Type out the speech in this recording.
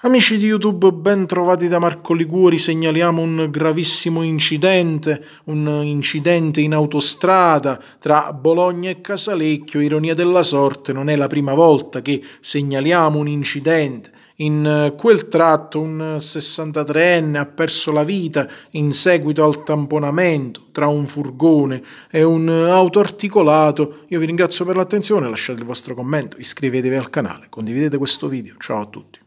Amici di YouTube, ben trovati da Marco Liguori, segnaliamo un gravissimo incidente, un incidente in autostrada tra Bologna e Casalecchio. Ironia della sorte, non è la prima volta che segnaliamo un incidente. In eh, quel tratto un 63enne ha perso la vita in seguito al tamponamento tra un furgone e un eh, auto articolato. Io vi ringrazio per l'attenzione, lasciate il vostro commento, iscrivetevi al canale, condividete questo video. Ciao a tutti.